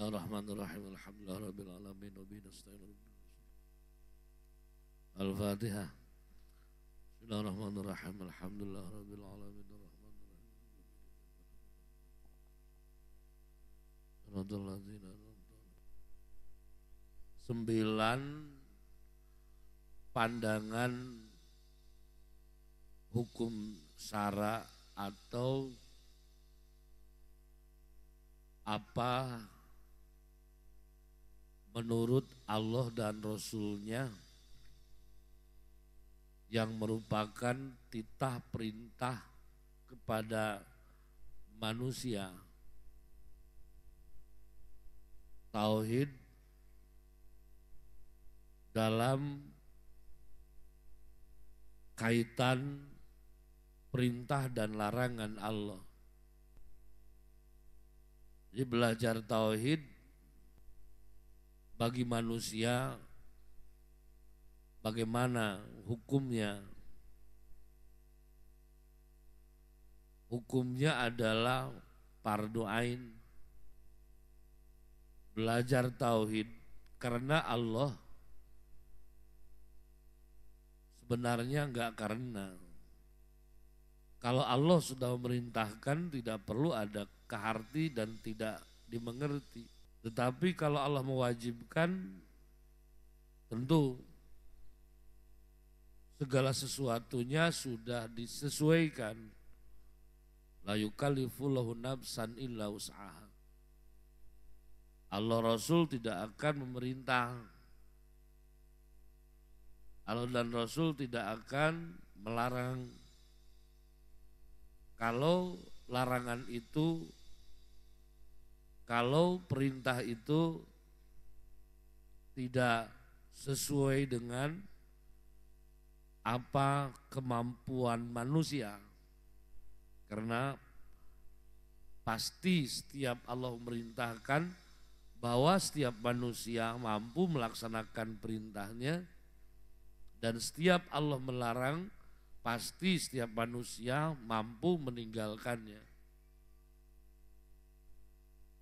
Bismillahirrahmanirrahim. Alhamdulillah rabbil alamin wa Al-Fatihah. Bismillahirrahmanirrahim. Alhamdulillah rabbil alamin. Sembilan pandangan hukum syara atau apa menurut Allah dan Rasulnya yang merupakan titah perintah kepada manusia tauhid dalam kaitan perintah dan larangan Allah. Jadi belajar tauhid bagi manusia bagaimana hukumnya hukumnya adalah pardoain belajar tauhid karena Allah sebenarnya enggak karena kalau Allah sudah memerintahkan tidak perlu ada keharti dan tidak dimengerti tetapi kalau Allah mewajibkan tentu segala sesuatunya sudah disesuaikan. La yukallifullahu nafsan illa us'aha. Allah Rasul tidak akan memerintah. Allah dan Rasul tidak akan melarang. Kalau larangan itu kalau perintah itu tidak sesuai dengan apa kemampuan manusia. Karena pasti setiap Allah merintahkan bahwa setiap manusia mampu melaksanakan perintahnya dan setiap Allah melarang pasti setiap manusia mampu meninggalkannya.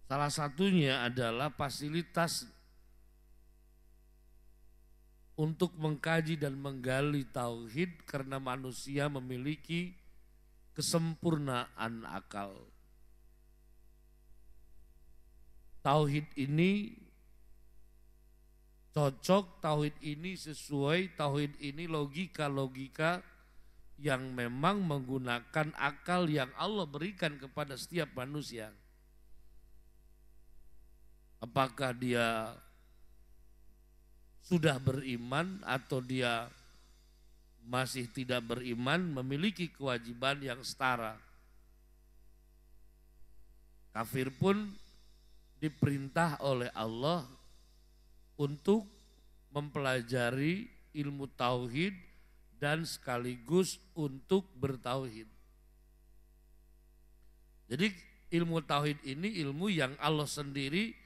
Salah satunya adalah fasilitas untuk mengkaji dan menggali tauhid karena manusia memiliki kesempurnaan akal. Tauhid ini cocok, tauhid ini sesuai, tauhid ini logika-logika yang memang menggunakan akal yang Allah berikan kepada setiap manusia. Apakah dia sudah beriman atau dia masih tidak beriman memiliki kewajiban yang setara. Kafir pun diperintah oleh Allah untuk mempelajari ilmu tauhid dan sekaligus untuk bertauhid. Jadi ilmu tauhid ini ilmu yang Allah sendiri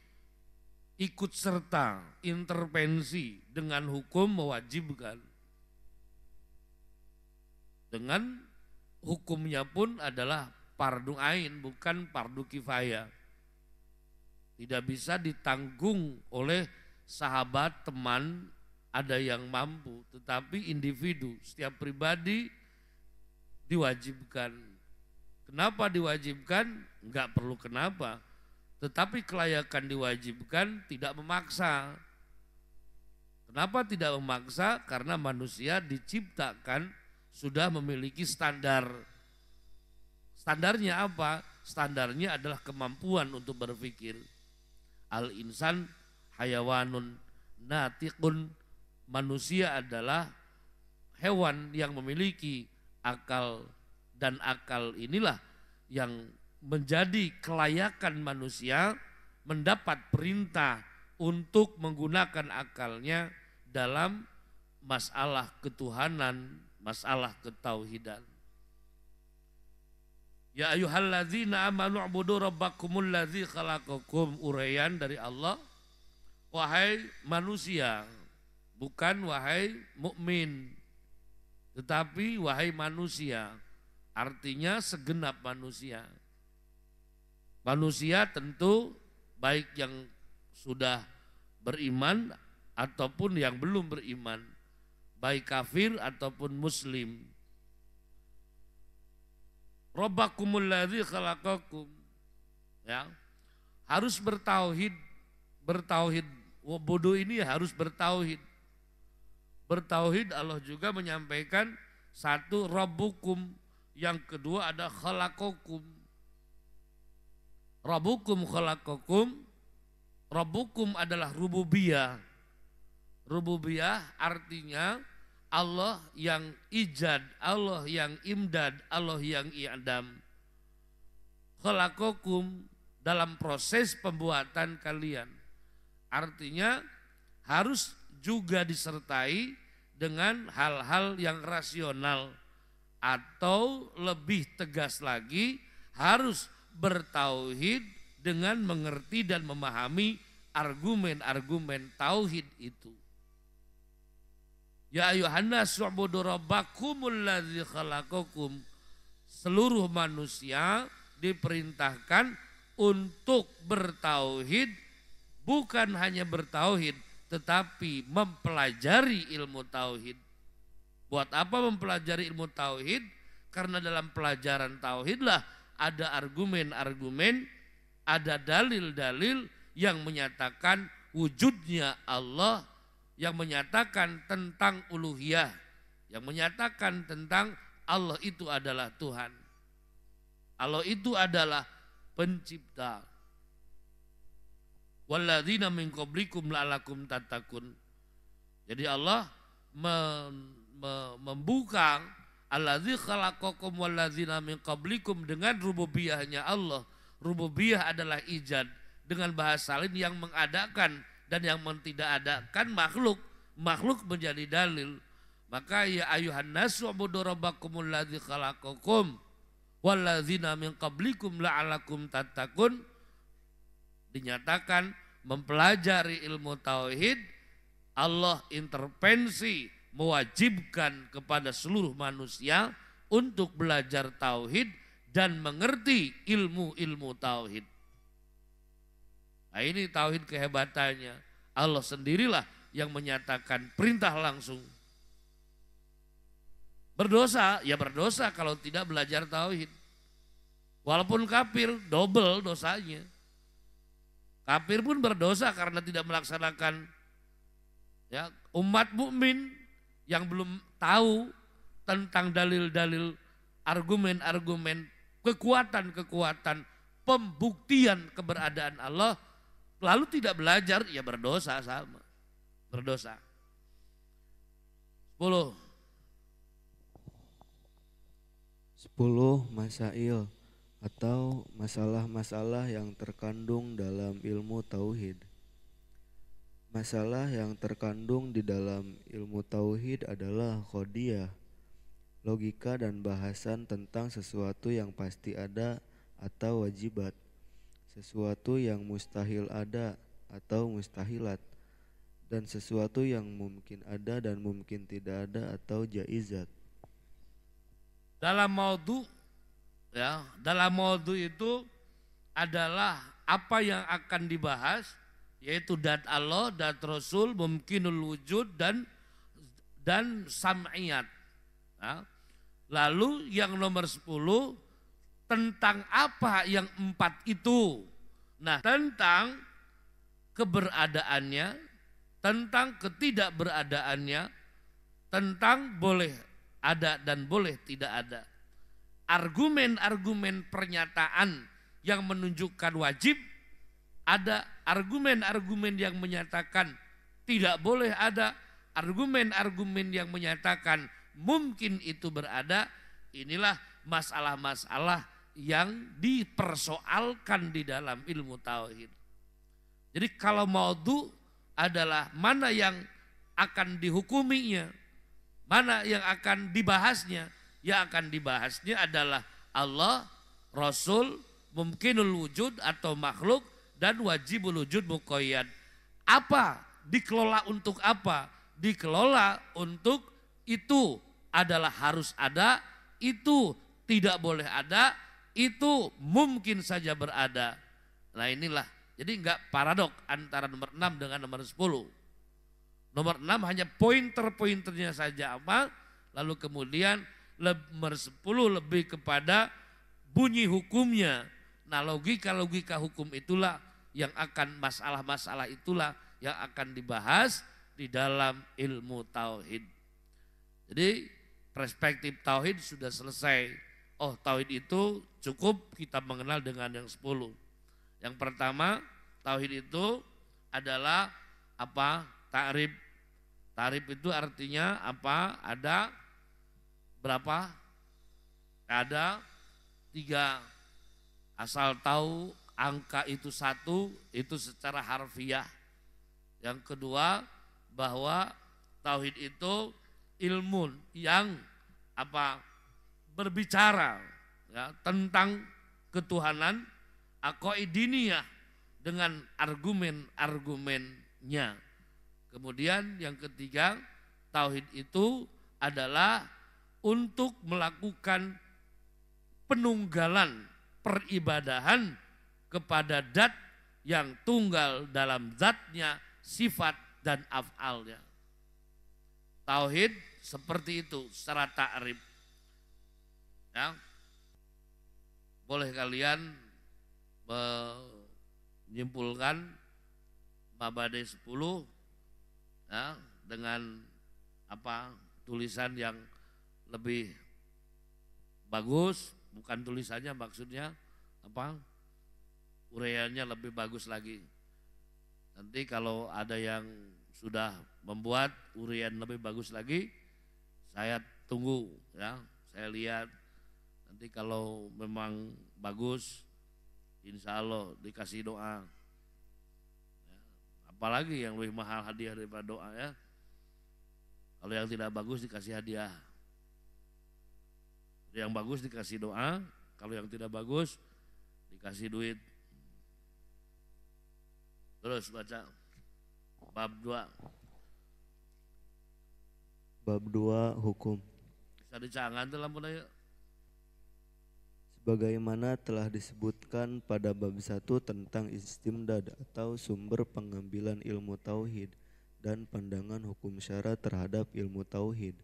ikut serta intervensi dengan hukum mewajibkan. Dengan hukumnya pun adalah pardu ain bukan pardu kifayah. Tidak bisa ditanggung oleh sahabat, teman, ada yang mampu, tetapi individu, setiap pribadi diwajibkan. Kenapa diwajibkan? Enggak perlu kenapa. Tetapi kelayakan diwajibkan tidak memaksa. Kenapa tidak memaksa? Karena manusia diciptakan sudah memiliki standar. Standarnya apa? Standarnya adalah kemampuan untuk berpikir. Al-insan hayawanun natikun manusia adalah hewan yang memiliki akal dan akal inilah yang menjadi kelayakan manusia mendapat perintah untuk menggunakan akalnya dalam masalah ketuhanan, masalah ketauhidan. Ya ayuhalladzina amanu ubudu rabbakumul ladzi khalaqakum urayan dari Allah. Wahai manusia, bukan wahai mukmin. Tetapi wahai manusia, artinya segenap manusia Manusia tentu baik yang sudah beriman ataupun yang belum beriman, baik kafir ataupun muslim. Robbakumul ladzi khalaqakum. Ya. Harus bertauhid, bertauhid. Bodoh ini harus bertauhid. Bertauhid Allah juga menyampaikan satu Robbukum, yang kedua ada khalaqakum Rabbukum khalaqakum Rabbukum adalah rububiyah. Rububiyah artinya Allah yang ijad, Allah yang imdad, Allah yang i'adam. Khalaqakum dalam proses pembuatan kalian. Artinya harus juga disertai dengan hal-hal yang rasional atau lebih tegas lagi harus bertauhid dengan mengerti dan memahami argumen-argumen tauhid itu. Ya ayuhannas wa'budu rabbakumul ladzi khalaqakum. Seluruh manusia diperintahkan untuk bertauhid bukan hanya bertauhid tetapi mempelajari ilmu tauhid. Buat apa mempelajari ilmu tauhid? Karena dalam pelajaran tauhidlah ada argumen-argumen, ada dalil-dalil yang menyatakan wujudnya Allah, yang menyatakan tentang uluhiyah, yang menyatakan tentang Allah itu adalah Tuhan. Allah itu adalah pencipta. Walladzina min qablikum la'alakum tatakun. Jadi Allah membuka Alladzi khalaqakum walladzina min qablikum dengan rububiyahnya Allah. Rububiyah adalah ijad dengan bahasa lain yang mengadakan dan yang tidak adakan makhluk. Makhluk menjadi dalil. Maka ya ayuhan nasu abudu rabbakum alladzi khalaqakum walladzina min qablikum la'alakum tatakun dinyatakan mempelajari ilmu tauhid Allah intervensi mewajibkan kepada seluruh manusia untuk belajar tauhid dan mengerti ilmu-ilmu tauhid. Nah, ini tauhid kehebatannya. Allah sendirilah yang menyatakan perintah langsung. Berdosa, ya berdosa kalau tidak belajar tauhid. Walaupun kafir, double dosanya. Kafir pun berdosa karena tidak melaksanakan ya umat mukmin yang belum tahu tentang dalil-dalil argumen-argumen kekuatan-kekuatan pembuktian keberadaan Allah lalu tidak belajar ya berdosa sama berdosa sepuluh 10 masail atau masalah-masalah yang terkandung dalam ilmu tauhid Masalah yang terkandung di dalam ilmu tauhid adalah khodiah, logika dan bahasan tentang sesuatu yang pasti ada atau wajibat, sesuatu yang mustahil ada atau mustahilat, dan sesuatu yang mungkin ada dan mungkin tidak ada atau jaizat. Dalam maudhu ya, dalam maudhu itu adalah apa yang akan dibahas yaitu dat Allah, dat Rasul, mungkinul wujud dan dan sam'iyat. lalu yang nomor 10 tentang apa yang empat itu? Nah, tentang keberadaannya, tentang ketidakberadaannya, tentang boleh ada dan boleh tidak ada. Argumen-argumen pernyataan yang menunjukkan wajib ada argumen-argumen yang menyatakan tidak boleh ada argumen-argumen yang menyatakan mungkin itu berada inilah masalah-masalah yang dipersoalkan di dalam ilmu tauhid. Jadi kalau maudhu adalah mana yang akan dihukuminya, mana yang akan dibahasnya, yang akan dibahasnya adalah Allah, Rasul, mungkinul wujud atau makhluk dan wajib wujud mukoyan. Apa? Dikelola untuk apa? Dikelola untuk itu adalah harus ada, itu tidak boleh ada, itu mungkin saja berada. Nah inilah, jadi nggak paradok antara nomor 6 dengan nomor 10. Nomor 6 hanya pointer-pointernya saja apa, lalu kemudian nomor 10 lebih kepada bunyi hukumnya. Nah logika-logika hukum itulah yang akan masalah-masalah itulah yang akan dibahas di dalam ilmu tauhid. Jadi perspektif tauhid sudah selesai. Oh, tauhid itu cukup kita mengenal dengan yang sepuluh. Yang pertama, tauhid itu adalah apa? Ta'rif. Ta'rif itu artinya apa? Ada berapa? Ada tiga asal tahu angka itu satu itu secara harfiah. Yang kedua bahwa tauhid itu ilmu yang apa berbicara ya, tentang ketuhanan akoidinia dengan argumen-argumennya. Kemudian yang ketiga, tauhid itu adalah untuk melakukan penunggalan peribadahan kepada zat yang tunggal dalam zatnya, sifat, dan afalnya. Tauhid seperti itu secara ta'rif. Ya. Boleh kalian menyimpulkan Mabade 10 ya, dengan apa tulisan yang lebih bagus bukan tulisannya maksudnya apa ureanya lebih bagus lagi. Nanti kalau ada yang sudah membuat urian lebih bagus lagi, saya tunggu ya, saya lihat. Nanti kalau memang bagus, insya Allah dikasih doa. Ya. apalagi yang lebih mahal hadiah daripada doa ya. Kalau yang tidak bagus dikasih hadiah. Yang bagus dikasih doa, kalau yang tidak bagus dikasih duit Terus baca bab 2. Bab 2 hukum. Bisa dicangan tuh lampu Sebagaimana telah disebutkan pada bab 1 tentang istimdad atau sumber pengambilan ilmu tauhid dan pandangan hukum syara terhadap ilmu tauhid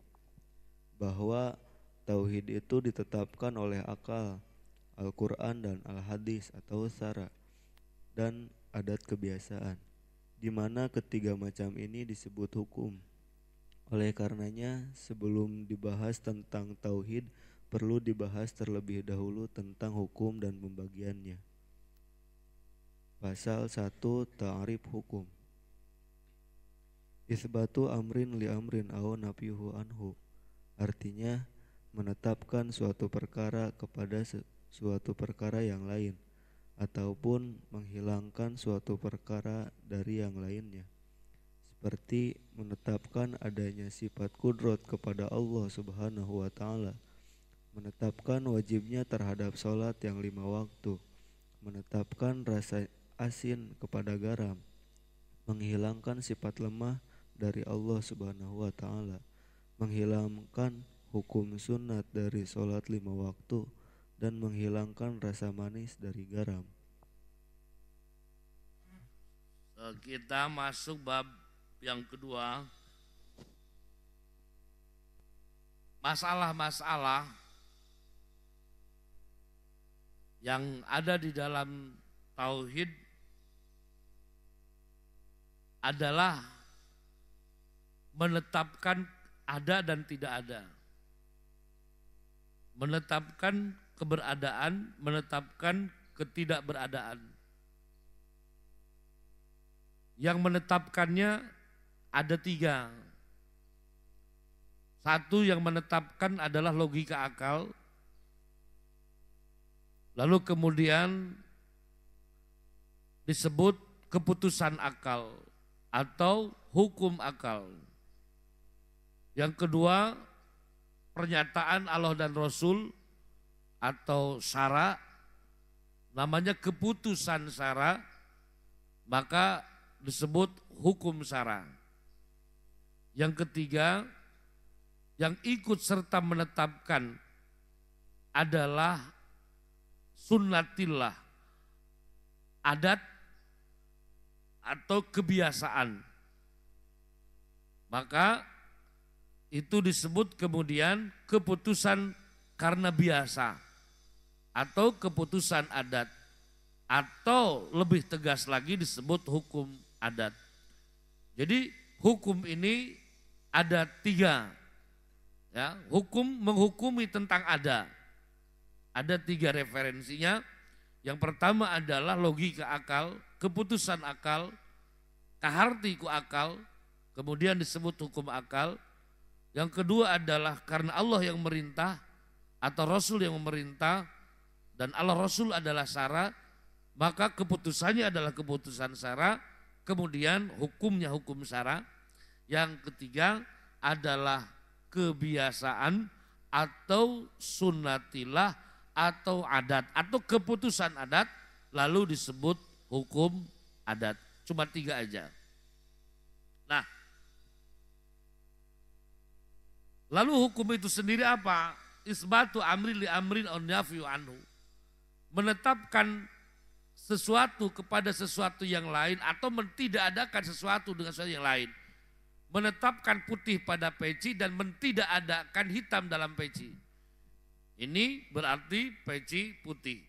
bahwa tauhid itu ditetapkan oleh akal, Al-Qur'an dan Al-Hadis atau syara dan adat kebiasaan, di mana ketiga macam ini disebut hukum. Oleh karenanya, sebelum dibahas tentang tauhid, perlu dibahas terlebih dahulu tentang hukum dan pembagiannya. Pasal 1 Ta'rif Hukum Isbatu amrin li amrin au nafihu anhu Artinya menetapkan suatu perkara kepada suatu perkara yang lain ataupun menghilangkan suatu perkara dari yang lainnya seperti menetapkan adanya sifat kudrot kepada Allah Subhanahu wa taala menetapkan wajibnya terhadap sholat yang lima waktu menetapkan rasa asin kepada garam menghilangkan sifat lemah dari Allah Subhanahu wa taala menghilangkan hukum sunat dari sholat lima waktu dan menghilangkan rasa manis dari garam. Eh, kita masuk bab yang kedua. Masalah-masalah yang ada di dalam tauhid adalah menetapkan ada dan tidak ada. Menetapkan keberadaan menetapkan ketidakberadaan. Yang menetapkannya ada tiga. Satu yang menetapkan adalah logika akal. Lalu kemudian disebut keputusan akal atau hukum akal. Yang kedua, pernyataan Allah dan Rasul atau sara namanya keputusan sara maka disebut hukum sara. Yang ketiga yang ikut serta menetapkan adalah sunnatillah adat atau kebiasaan. Maka itu disebut kemudian keputusan karena biasa atau keputusan adat atau lebih tegas lagi disebut hukum adat. Jadi hukum ini ada tiga. Ya, hukum menghukumi tentang ada. Ada tiga referensinya. Yang pertama adalah logika akal, keputusan akal, kaharti ku akal, kemudian disebut hukum akal. Yang kedua adalah karena Allah yang merintah atau Rasul yang memerintah, dan Allah Rasul adalah Sarah, maka keputusannya adalah keputusan Sarah, kemudian hukumnya hukum Sarah. Yang ketiga adalah kebiasaan atau sunatilah atau adat atau keputusan adat lalu disebut hukum adat. Cuma tiga aja. Nah, lalu hukum itu sendiri apa? Isbatu amri li amrin on anhu menetapkan sesuatu kepada sesuatu yang lain atau tidak adakan sesuatu dengan sesuatu yang lain. Menetapkan putih pada peci dan tidak adakan hitam dalam peci. Ini berarti peci putih.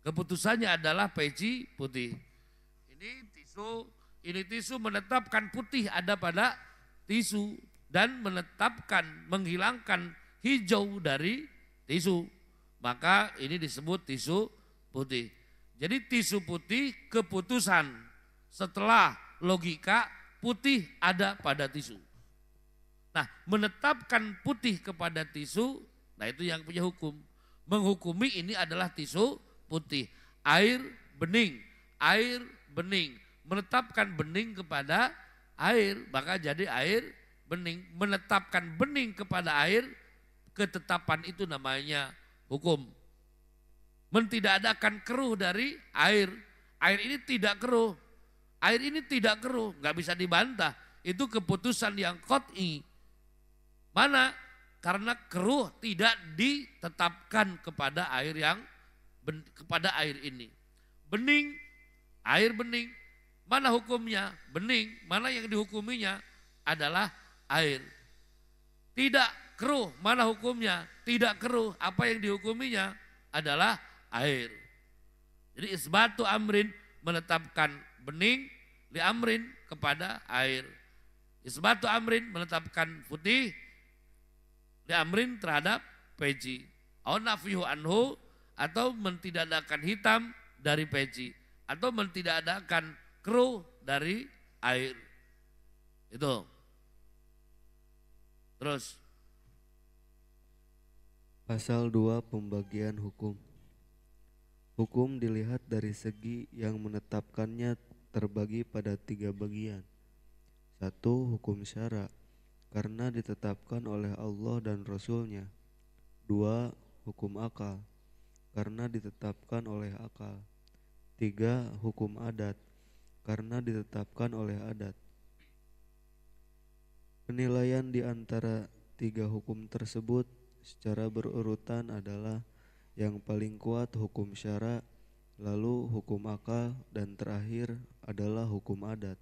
Keputusannya adalah peci putih. Ini tisu, ini tisu menetapkan putih ada pada tisu dan menetapkan menghilangkan hijau dari tisu. Maka ini disebut tisu putih. Jadi tisu putih keputusan setelah logika putih ada pada tisu. Nah menetapkan putih kepada tisu, nah itu yang punya hukum. Menghukumi ini adalah tisu putih. Air bening, air bening. Menetapkan bening kepada air, maka jadi air bening. Menetapkan bening kepada air, ketetapan itu namanya hukum. Mentidakadakan keruh dari air. Air ini tidak keruh. Air ini tidak keruh, nggak bisa dibantah. Itu keputusan yang kot'i. Mana? Karena keruh tidak ditetapkan kepada air yang kepada air ini. Bening, air bening. Mana hukumnya? Bening. Mana yang dihukuminya adalah air. Tidak keruh, mana hukumnya? Tidak keruh, apa yang dihukuminya adalah air. Jadi isbatu amrin menetapkan bening di amrin kepada air. Isbatu amrin menetapkan putih di amrin terhadap peji. Au nafihu anhu atau mentidakkan hitam dari peji atau mentidakkan keruh dari air. Itu. Terus Pasal 2 Pembagian Hukum Hukum dilihat dari segi yang menetapkannya terbagi pada tiga bagian. Satu, hukum syara, karena ditetapkan oleh Allah dan Rasulnya. Dua, hukum akal, karena ditetapkan oleh akal. Tiga, hukum adat, karena ditetapkan oleh adat. Penilaian di antara tiga hukum tersebut secara berurutan adalah yang paling kuat hukum syara, lalu hukum akal, dan terakhir adalah hukum adat.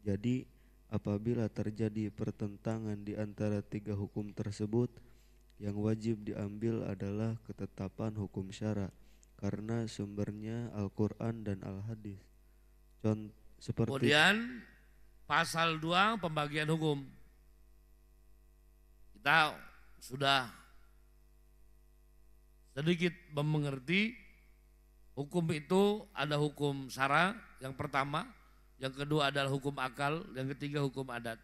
Jadi, apabila terjadi pertentangan di antara tiga hukum tersebut, yang wajib diambil adalah ketetapan hukum syara karena sumbernya Al-Qur'an dan Al-Hadis. seperti Kemudian pasal 2 pembagian hukum. Kita sudah sedikit mengerti hukum itu ada hukum sara yang pertama, yang kedua adalah hukum akal, yang ketiga hukum adat.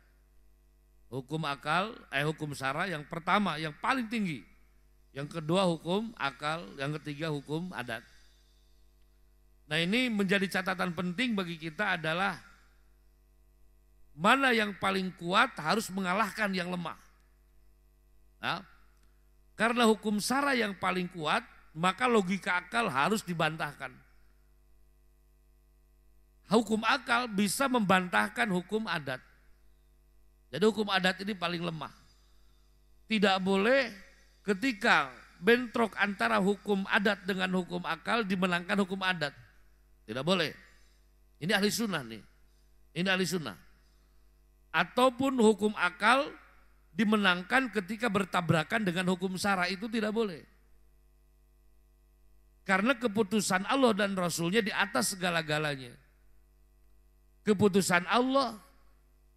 Hukum akal, eh hukum sara yang pertama yang paling tinggi. Yang kedua hukum akal, yang ketiga hukum adat. Nah, ini menjadi catatan penting bagi kita adalah mana yang paling kuat harus mengalahkan yang lemah. Nah, karena hukum sara yang paling kuat, maka logika akal harus dibantahkan. Hukum akal bisa membantahkan hukum adat. Jadi hukum adat ini paling lemah. Tidak boleh ketika bentrok antara hukum adat dengan hukum akal dimenangkan hukum adat. Tidak boleh. Ini ahli sunnah nih. Ini ahli sunnah. Ataupun hukum akal dimenangkan ketika bertabrakan dengan hukum syara itu tidak boleh. Karena keputusan Allah dan Rasulnya di atas segala-galanya. Keputusan Allah,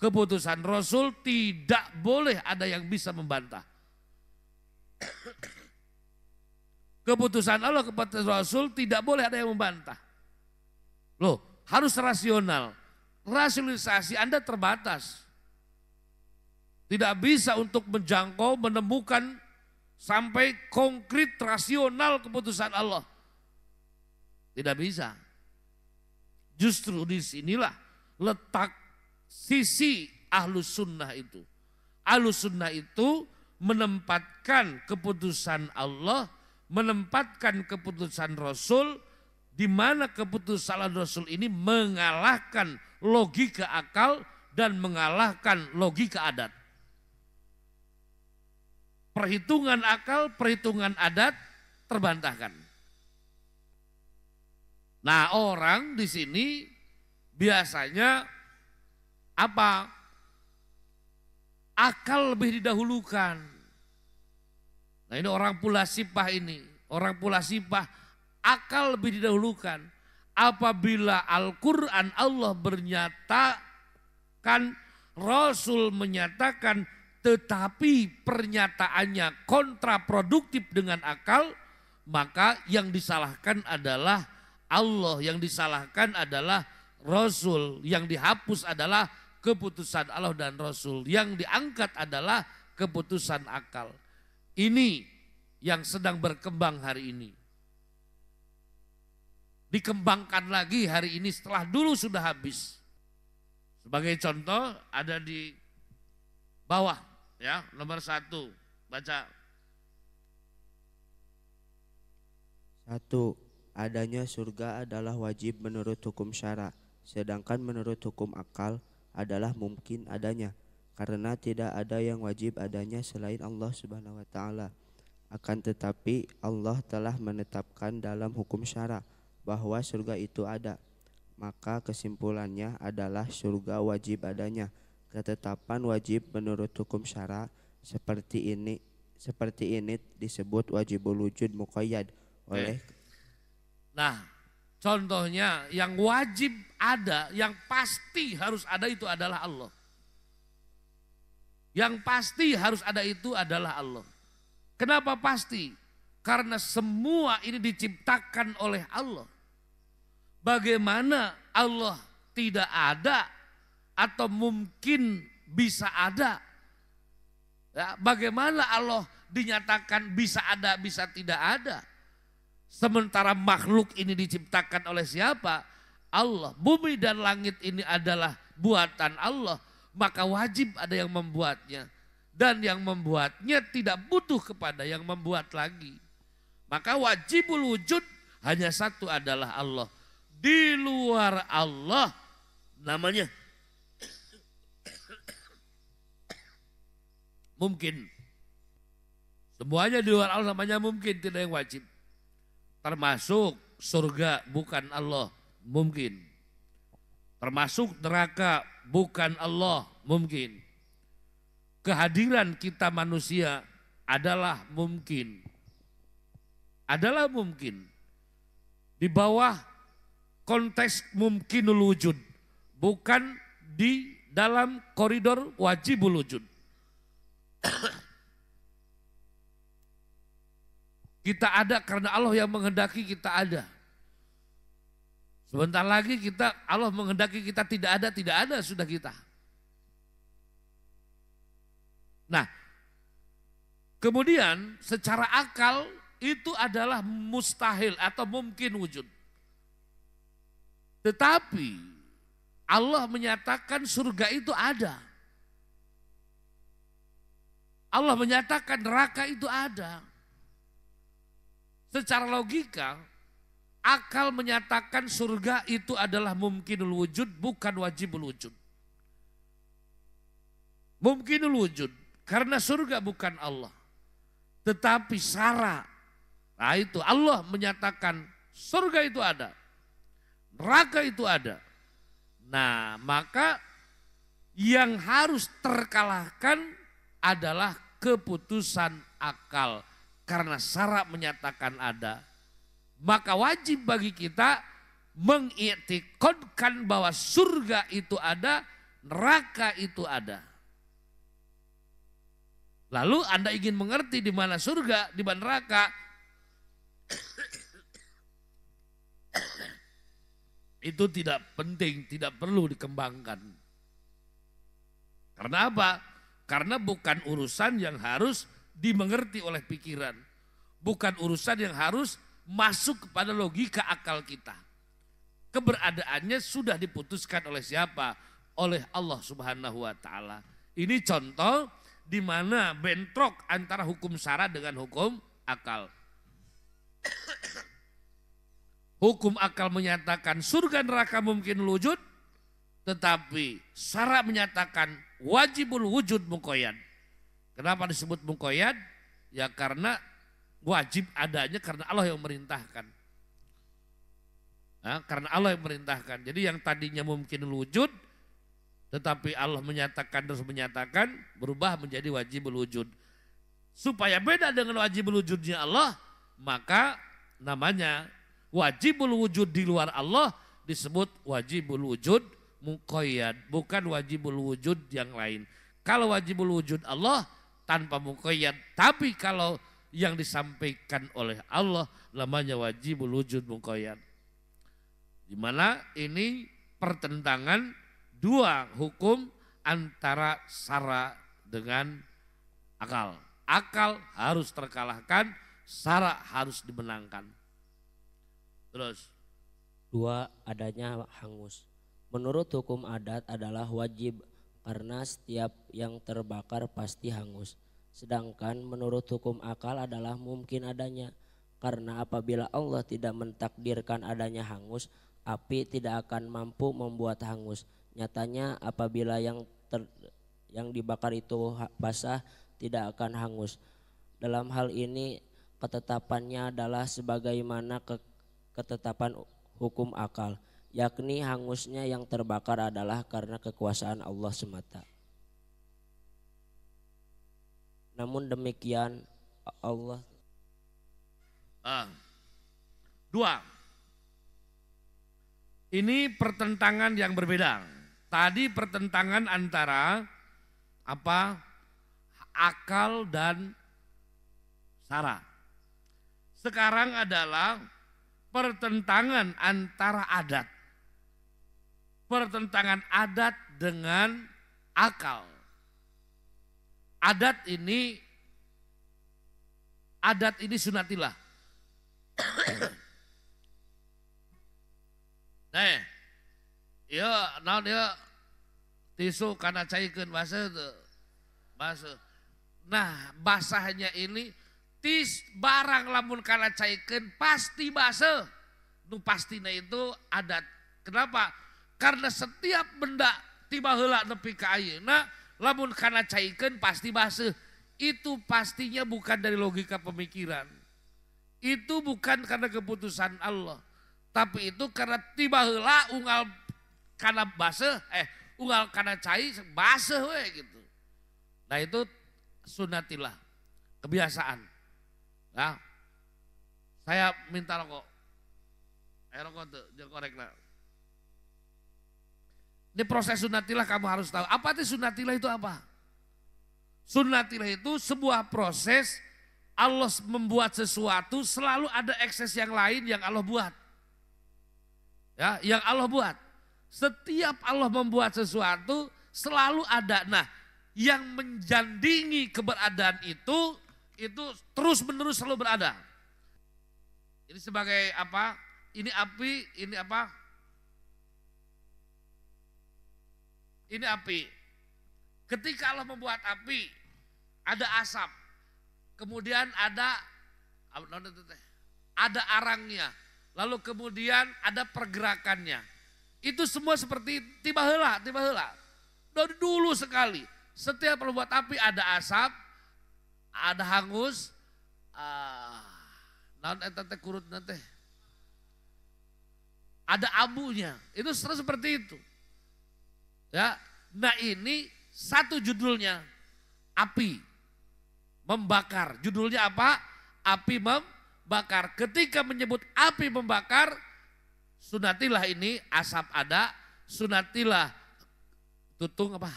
keputusan Rasul tidak boleh ada yang bisa membantah. Keputusan Allah kepada Rasul tidak boleh ada yang membantah. Loh, harus rasional. Rasionalisasi Anda terbatas. Tidak bisa untuk menjangkau, menemukan sampai konkret rasional keputusan Allah. Tidak bisa. Justru di disinilah letak sisi ahlus sunnah itu. Ahlus sunnah itu menempatkan keputusan Allah, menempatkan keputusan Rasul, di mana keputusan Rasul ini mengalahkan logika akal dan mengalahkan logika adat. Perhitungan akal, perhitungan adat terbantahkan. Nah orang di sini biasanya apa? Akal lebih didahulukan. Nah ini orang pula sipah ini. Orang pula sipah akal lebih didahulukan. Apabila Al-Quran Allah bernyatakan Rasul menyatakan tetapi pernyataannya kontraproduktif dengan akal, maka yang disalahkan adalah Allah, yang disalahkan adalah Rasul, yang dihapus adalah keputusan Allah dan Rasul, yang diangkat adalah keputusan akal. Ini yang sedang berkembang hari ini. Dikembangkan lagi hari ini setelah dulu sudah habis. Sebagai contoh ada di bawah Ya, nomor satu. Baca. Satu, adanya surga adalah wajib menurut hukum syara, sedangkan menurut hukum akal adalah mungkin adanya, karena tidak ada yang wajib adanya selain Allah Subhanahu wa taala. Akan tetapi Allah telah menetapkan dalam hukum syara bahwa surga itu ada. Maka kesimpulannya adalah surga wajib adanya ketetapan wajib menurut hukum syara seperti ini seperti ini disebut wajib wujud muqayyad oleh eh. Nah, contohnya yang wajib ada, yang pasti harus ada itu adalah Allah. Yang pasti harus ada itu adalah Allah. Kenapa pasti? Karena semua ini diciptakan oleh Allah. Bagaimana Allah tidak ada atau mungkin bisa ada. Ya, bagaimana Allah dinyatakan bisa ada, bisa tidak ada. Sementara makhluk ini diciptakan oleh siapa? Allah. Bumi dan langit ini adalah buatan Allah. Maka wajib ada yang membuatnya. Dan yang membuatnya tidak butuh kepada yang membuat lagi. Maka wajib wujud hanya satu adalah Allah. Di luar Allah namanya mungkin. Semuanya di luar Allah namanya mungkin, tidak yang wajib. Termasuk surga bukan Allah, mungkin. Termasuk neraka bukan Allah, mungkin. Kehadiran kita manusia adalah mungkin. Adalah mungkin. Di bawah konteks mungkin wujud. Bukan di dalam koridor wajib wujud. kita ada karena Allah yang menghendaki kita ada. Sebentar lagi kita Allah menghendaki kita tidak ada, tidak ada sudah kita. Nah, kemudian secara akal itu adalah mustahil atau mungkin wujud. Tetapi Allah menyatakan surga itu ada. Allah menyatakan neraka itu ada. Secara logika, akal menyatakan surga itu adalah mungkin wujud, bukan wajib wujud. Mungkin wujud, karena surga bukan Allah. Tetapi sara, nah itu Allah menyatakan surga itu ada, neraka itu ada. Nah maka yang harus terkalahkan adalah keputusan akal. Karena syarat menyatakan ada, maka wajib bagi kita mengiktikodkan bahwa surga itu ada, neraka itu ada. Lalu Anda ingin mengerti di mana surga, di mana neraka, itu tidak penting, tidak perlu dikembangkan. Karena apa? Karena bukan urusan yang harus dimengerti oleh pikiran. Bukan urusan yang harus masuk kepada logika akal kita. Keberadaannya sudah diputuskan oleh siapa? Oleh Allah Subhanahu wa taala. Ini contoh di mana bentrok antara hukum syara dengan hukum akal. hukum akal menyatakan surga neraka mungkin wujud, tetapi syara menyatakan wajibul wujud mukoyan. Kenapa disebut mukoyan? Ya karena wajib adanya karena Allah yang merintahkan. Nah, karena Allah yang merintahkan. Jadi yang tadinya mungkin wujud, tetapi Allah menyatakan terus menyatakan berubah menjadi wajib wujud. Supaya beda dengan wajib wujudnya Allah, maka namanya wajibul wujud di luar Allah disebut wajibul wujud mukoyad, bukan wajibul wujud yang lain. Kalau wajibul wujud Allah tanpa mukoyad, tapi kalau yang disampaikan oleh Allah namanya wajibul wujud mukoyad. dimana ini pertentangan dua hukum antara sara dengan akal. Akal harus terkalahkan, sara harus dimenangkan. Terus dua adanya hangus. Menurut hukum adat adalah wajib karena setiap yang terbakar pasti hangus. Sedangkan menurut hukum akal adalah mungkin adanya karena apabila Allah tidak mentakdirkan adanya hangus, api tidak akan mampu membuat hangus. Nyatanya apabila yang ter, yang dibakar itu basah tidak akan hangus. Dalam hal ini ketetapannya adalah sebagaimana ke, ketetapan hukum akal yakni hangusnya yang terbakar adalah karena kekuasaan Allah semata. Namun demikian Allah uh, dua ini pertentangan yang berbeda. Tadi pertentangan antara apa akal dan sara. Sekarang adalah pertentangan antara adat pertentangan adat dengan akal. Adat ini adat ini sunatilah. Nah, ya, nah dia tisu karena cairkan bahasa itu. Bahasa. Nah, basahnya ini tis barang lamun karena cairkan pasti bahasa. Nu pastinya itu adat. Kenapa? Karena setiap benda tiba hela nepi ke ayeuna, lamun karena caikan pasti basah. Itu pastinya bukan dari logika pemikiran. Itu bukan karena keputusan Allah. Tapi itu karena tiba hela ungal karena basah, eh ungal karena cai basah we gitu. Nah itu sunatilah, kebiasaan. Nah, saya minta rokok. Eh rokok tuh, korek lah ini proses sunatilah kamu harus tahu. Apa itu sunatilah itu apa? Sunatilah itu sebuah proses Allah membuat sesuatu selalu ada ekses yang lain yang Allah buat. Ya, yang Allah buat. Setiap Allah membuat sesuatu selalu ada. Nah, yang menjandingi keberadaan itu itu terus-menerus selalu berada. Ini sebagai apa? Ini api, ini apa? Ini api. Ketika Allah membuat api, ada asap. Kemudian ada ada arangnya. Lalu kemudian ada pergerakannya. Itu semua seperti tiba hela, tiba hela. Dari dulu sekali. Setiap membuat api ada asap, ada hangus, uh, ah, kurut nanti. Ada abunya. Itu seperti itu. Ya, nah ini satu judulnya api membakar. Judulnya apa? Api membakar. Ketika menyebut api membakar, sunatilah ini asap ada, sunatilah tutung apa?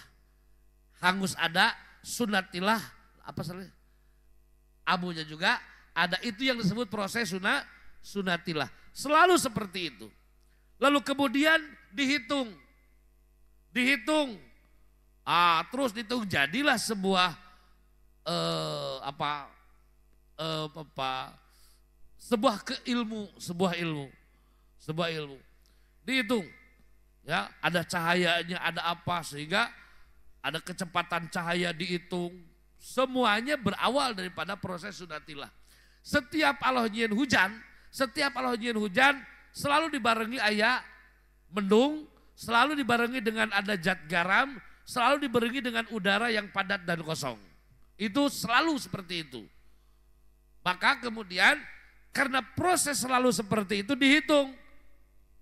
Hangus ada, sunatilah apa salah? Abunya juga ada itu yang disebut proses sunat sunatilah. Selalu seperti itu. Lalu kemudian dihitung dihitung. Ah, terus dihitung jadilah sebuah eh, apa eh, apa sebuah keilmu, sebuah ilmu, sebuah ilmu. Dihitung. Ya, ada cahayanya, ada apa sehingga ada kecepatan cahaya dihitung. Semuanya berawal daripada proses sunatilah. Setiap alohnyian hujan, setiap alohnyian hujan selalu dibarengi ayat mendung, selalu dibarengi dengan ada zat garam, selalu dibarengi dengan udara yang padat dan kosong. Itu selalu seperti itu. Maka kemudian karena proses selalu seperti itu dihitung.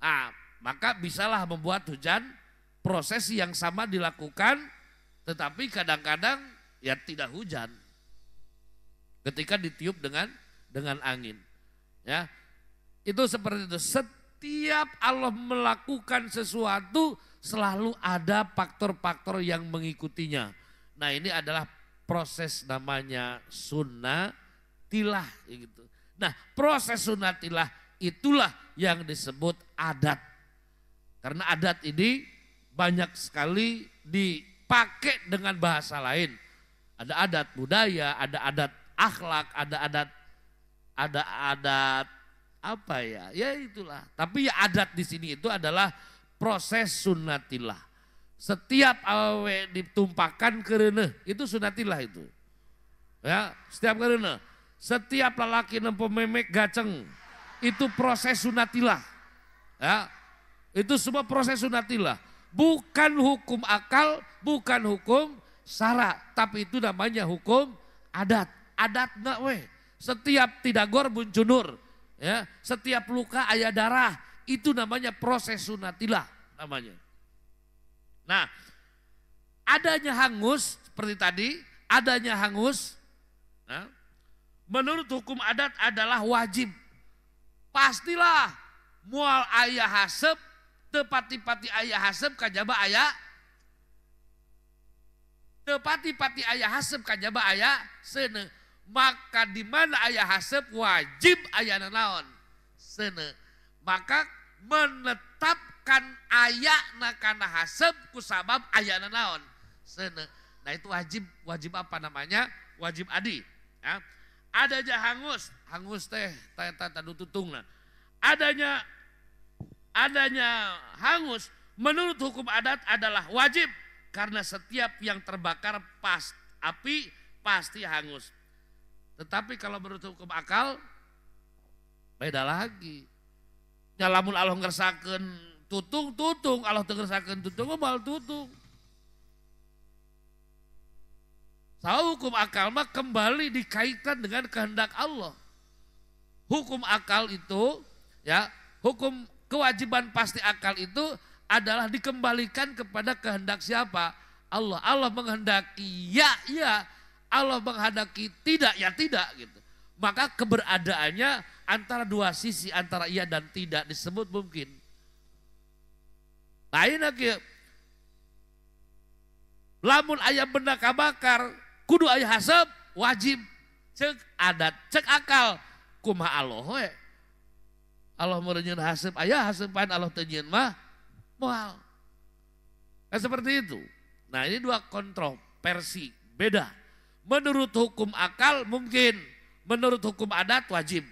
Nah, maka bisalah membuat hujan proses yang sama dilakukan tetapi kadang-kadang ya tidak hujan ketika ditiup dengan dengan angin. Ya. Itu seperti itu. Set setiap Allah melakukan sesuatu selalu ada faktor-faktor yang mengikutinya. Nah ini adalah proses namanya sunnatilah. Gitu. Nah proses sunnatilah itulah yang disebut adat. Karena adat ini banyak sekali dipakai dengan bahasa lain. Ada adat budaya, ada adat akhlak, ada adat ada adat apa ya? Ya itulah. Tapi ya adat di sini itu adalah proses sunatilah Setiap awe ditumpahkan kerene itu sunatilah itu. Ya, setiap kerene. Setiap lelaki nempo memek gaceng itu proses sunatilah Ya, itu semua proses sunatilah Bukan hukum akal, bukan hukum sara, tapi itu namanya hukum adat. Adat nak weh. Setiap tidak gor buncunur, Ya, setiap luka ayah darah, itu namanya proses sunatilah namanya. Nah, adanya hangus seperti tadi, adanya hangus, nah, menurut hukum adat adalah wajib. Pastilah mual ayah hasep, tepati-pati ayah hasep, kajaba ayah tepati-pati ayah hasep, kajaba ayah seneng maka di mana ayah hasep wajib ayah naon sene maka menetapkan ayah nakana hasep kusabab ayah naon sene nah itu wajib wajib apa namanya wajib adi ya. aja hangus hangus teh tanya tadu tutung lah. adanya adanya hangus menurut hukum adat adalah wajib karena setiap yang terbakar pas api pasti hangus tetapi kalau menurut hukum akal, beda lagi. Nyalamun Allah ngersakan tutung, tutung. Allah ngersakan tutung, ngomal tutung. Tahu hukum akal mah kembali dikaitkan dengan kehendak Allah. Hukum akal itu ya, hukum kewajiban pasti akal itu adalah dikembalikan kepada kehendak siapa? Allah. Allah menghendaki ya ya Allah menghadapi tidak ya tidak gitu. Maka keberadaannya antara dua sisi antara iya dan tidak disebut mungkin. Lain nah, lagi. Lamun ayam benda kabakar, kudu ayah hasab, wajib. Cek adat, cek akal. Kumah Allah we. Allah merenyun hasab, ayah hasab pan Allah tenyun mah mual. Nah seperti itu. Nah ini dua kontrol versi beda. Menurut hukum akal mungkin, menurut hukum adat wajib.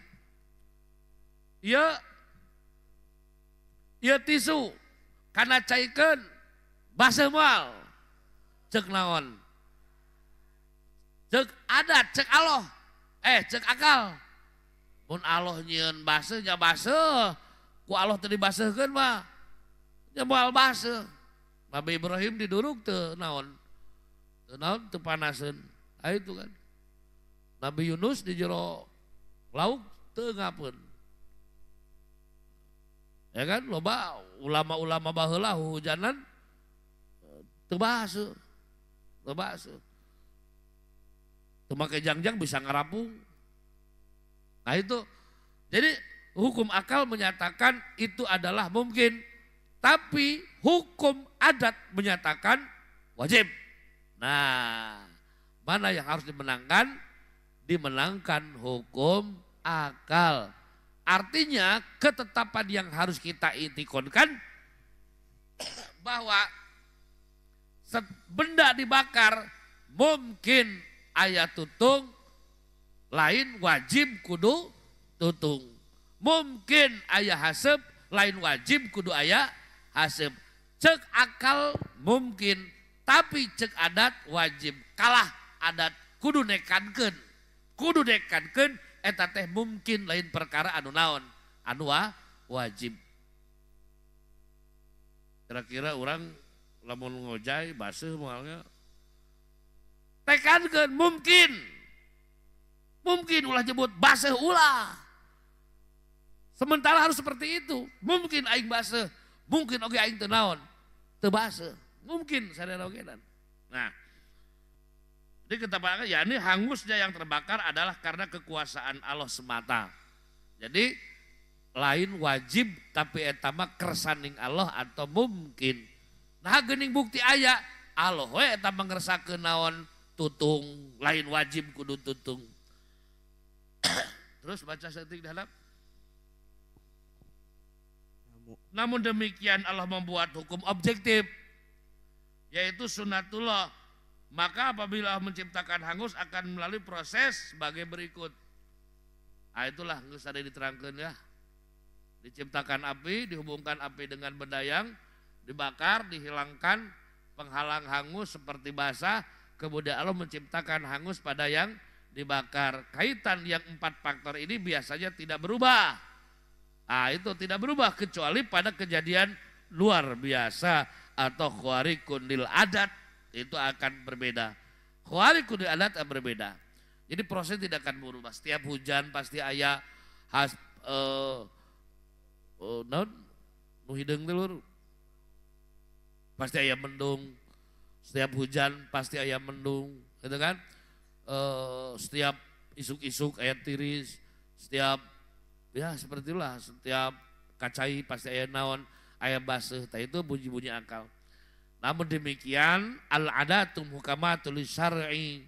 Ya, ya tisu, karena cairkan, bahasa mal, cek naon. Cek adat, cek Allah, eh cek akal. Pun Allah nyian bahasa, nya bahasa, ku Allah tadi bahasa kan mah, nya mal bahasa. Nabi Ibrahim diduruk tuh naon, tuh naon tuh panasin. Ayo ah, itu kan. Nabi Yunus di jero lauk tengah pun. Ya kan, loba ulama-ulama bahulah hujanan tebasu. Tebasu. kejang-jang bisa ngarapung. Nah itu, jadi hukum akal menyatakan itu adalah mungkin. Tapi hukum adat menyatakan wajib. Nah, Mana yang harus dimenangkan? Dimenangkan hukum akal. Artinya ketetapan yang harus kita intikonkan bahwa benda dibakar mungkin ayat tutung lain wajib kudu tutung. Mungkin ayah hasib lain wajib kudu ayah hasib. Cek akal mungkin tapi cek adat wajib kalah adat kudu nekankan kudu nekankan eta teh mungkin lain perkara anu naon anu wajib kira-kira orang lamun ngojai basuh mualnya tekankan mungkin mungkin ulah jebut basuh ulah sementara harus seperti itu mungkin aing basuh mungkin oke okay, aing tenaon tebasuh mungkin saya oke nah jadi kita ya ini hangusnya yang terbakar adalah karena kekuasaan Allah semata. Jadi lain wajib tapi etama kersaning Allah atau mungkin. Nah gening bukti ayat Allah we etama ngerasa kenaon tutung lain wajib kudu tutung. Terus baca setik dalam. Namun demikian Allah membuat hukum objektif yaitu sunatullah maka apabila Allah menciptakan hangus akan melalui proses sebagai berikut. Nah, itulah nggak ada diterangkan ya. Diciptakan api, dihubungkan api dengan benda yang dibakar, dihilangkan penghalang hangus seperti basah, kemudian Allah menciptakan hangus pada yang dibakar. Kaitan yang empat faktor ini biasanya tidak berubah. Ah itu tidak berubah kecuali pada kejadian luar biasa atau khuarikun lil adat itu akan berbeda. kudu alat akan berbeda. Jadi proses tidak akan berubah. Setiap hujan pasti ayah has eh uh, eh, non nuhideng telur. Pasti ayah mendung. Setiap hujan pasti ayah mendung, gitu kan? Uh, setiap isuk-isuk ayah tiris, setiap ya seperti itulah, setiap kacai pasti ayah naon, ayah basuh. itu bunyi-bunyi akal. Namun demikian al-adatum hukamatul syar'i.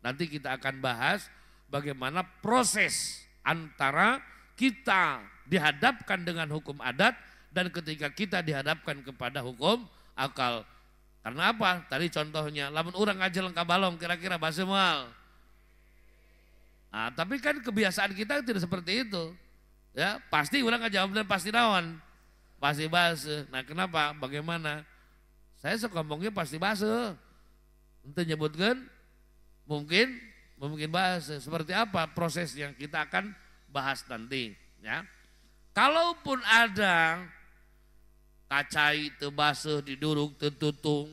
Nanti kita akan bahas bagaimana proses antara kita dihadapkan dengan hukum adat dan ketika kita dihadapkan kepada hukum akal. Karena apa? Tadi contohnya, lamun orang aja lengkap balong kira-kira bahasa mal. Nah, tapi kan kebiasaan kita tidak seperti itu. Ya, pasti orang jawab dan pasti lawan. Pasti bahasa. Nah, kenapa? Bagaimana? Saya sekomongnya pasti bahasa. Untuk nyebutkan mungkin mungkin bahasa. Seperti apa proses yang kita akan bahas nanti. Ya. Kalaupun ada kacai tebasuh diduruk tertutung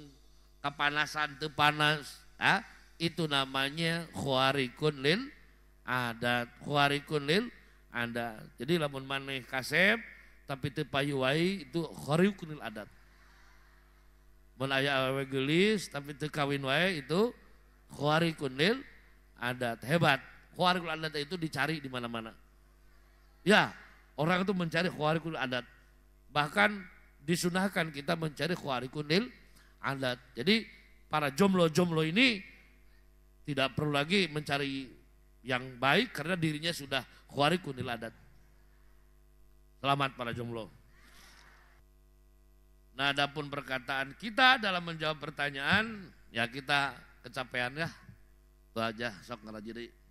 kepanasan tepanas ya, itu namanya khuarikun lil adat khuarikun lil ada jadi lamun maneh kasep tapi tepayuai itu khuarikun lil adat mun aya awewe gelis tapi teu kawin wae itu khariqun kunil adat hebat khariqul adat itu dicari di mana-mana ya orang itu mencari khariqul adat bahkan disunahkan kita mencari khariqul kunil adat jadi para jomblo-jomblo ini tidak perlu lagi mencari yang baik karena dirinya sudah khariqul kunil adat selamat para jomblo Nah, adapun perkataan kita dalam menjawab pertanyaan, ya kita kecapean ya. Itu aja, sok ngerajiri.